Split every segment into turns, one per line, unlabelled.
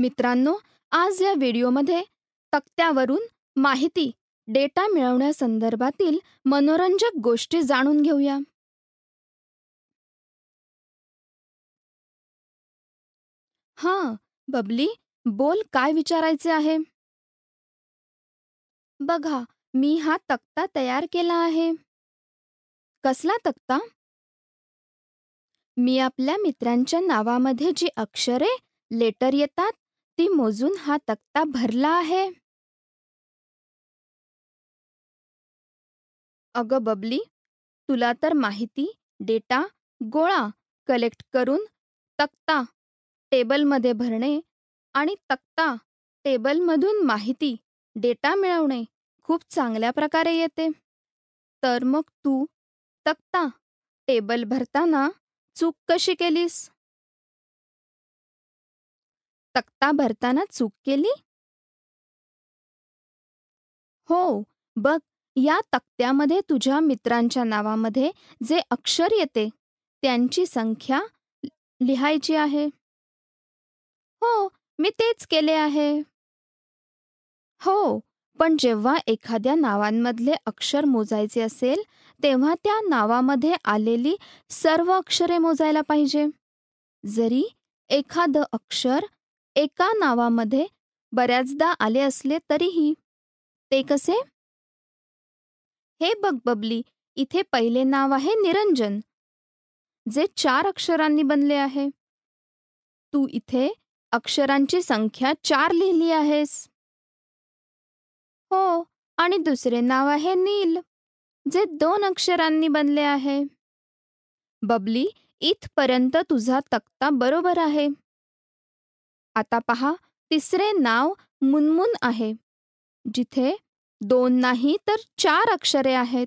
मित्रांनो आज या व्हिडिओमध्ये तक्त्यावरून माहिती डेटा मिळवण्यासंदर्भातील मनोरंजक गोष्टी जाणून घेऊया हां बबली बोल काय विचारायचे आहे बघा
मी हा तक्ता तयार केला आहे कसला तक्ता मी आपल्या मित्रांच्या नावामध्ये जी अक्षरे लेटर येतात
ती मोजून हा तक्ता भरला आहे अग बबली तुला तर माहिती डेटा
गोळा कलेक्ट करून तक्ता टेबलमध्ये भरणे आणि तक्ता टेबलमधून माहिती डेटा मिळवणे खूप चांगल्या
प्रकारे येते तर मग तू तक्ता टेबल भरताना चूक कशी केलीस तक्ता भरताना चूक केली हो
बघ या तक्त्यामध्ये तुझ्या मित्रांच्या नावामध्ये जे अक्षर येते त्यांची संख्या लिहायची आहे हो मी तेच केले आहे हो पण जेव्हा एखाद्या नावांमधले अक्षर मोजायचे असेल तेव्हा त्या नावामध्ये आलेली सर्व अक्षरे मोजायला पाहिजे जरी एखादं अक्षर एका नावामध्ये बऱ्याचदा आले असले तरीही ते कसे हे बघ बबली इथे पहिले नाव आहे निरंजन जे चार अक्षरांनी बनले आहे तू इथे अक्षरांची संख्या चार लिहिली आहेस हो आणि दुसरे नाव आहे नील जे दोन अक्षरांनी बनले आहे बबली इथपर्यंत तुझा तक्ता बरोबर आहे आता पहा तिसरे नाव मुनमुन आहे जिथे दोन नाही तर चार अक्षरे आहेत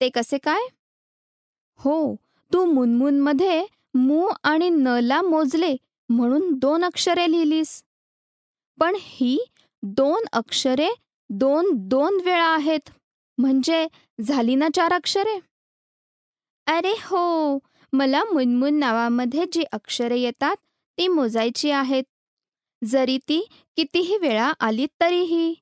ते कसे काय हो तू मध्ये मू आणि न ला मोजले म्हणून दोन अक्षरे लिहिलीस पण ही दोन अक्षरे दोन दोन वेळा आहेत म्हणजे झाली ना चार अक्षरे अरे हो मला मुनमुन नावामध्ये जी अक्षरे येतात ती मोजायची आहेत जरी ती कितीही वेळा आली तरीही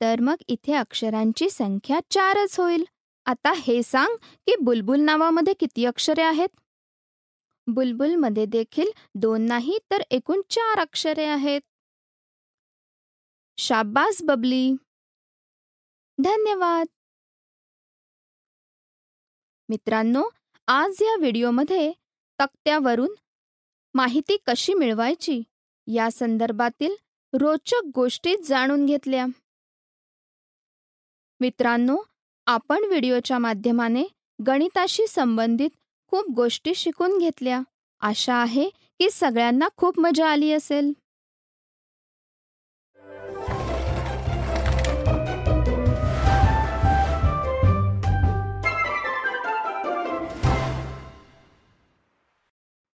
तर मग इथे अक्षरांची संख्या चारच होईल आता हे सांग की बुलबुल नावामध्ये किती अक्षरे आहेत बुलबुलमध्ये देखील दोन नाही तर एकूण चार अक्षरे
आहेत शाबास बबली धन्यवाद मित्रांनो आज या
व्हिडिओमध्ये तक्त्यावरून माहिती कशी मिळवायची या संदर्भातील रोचक गोष्टी जाणून घेतल्या मित्रांनो आपण व्हिडिओच्या माध्यमाने गणिताशी संबंधित खूप गोष्टी शिकून घेतल्या आशा आहे की सगळ्यांना खूप मजा आली असेल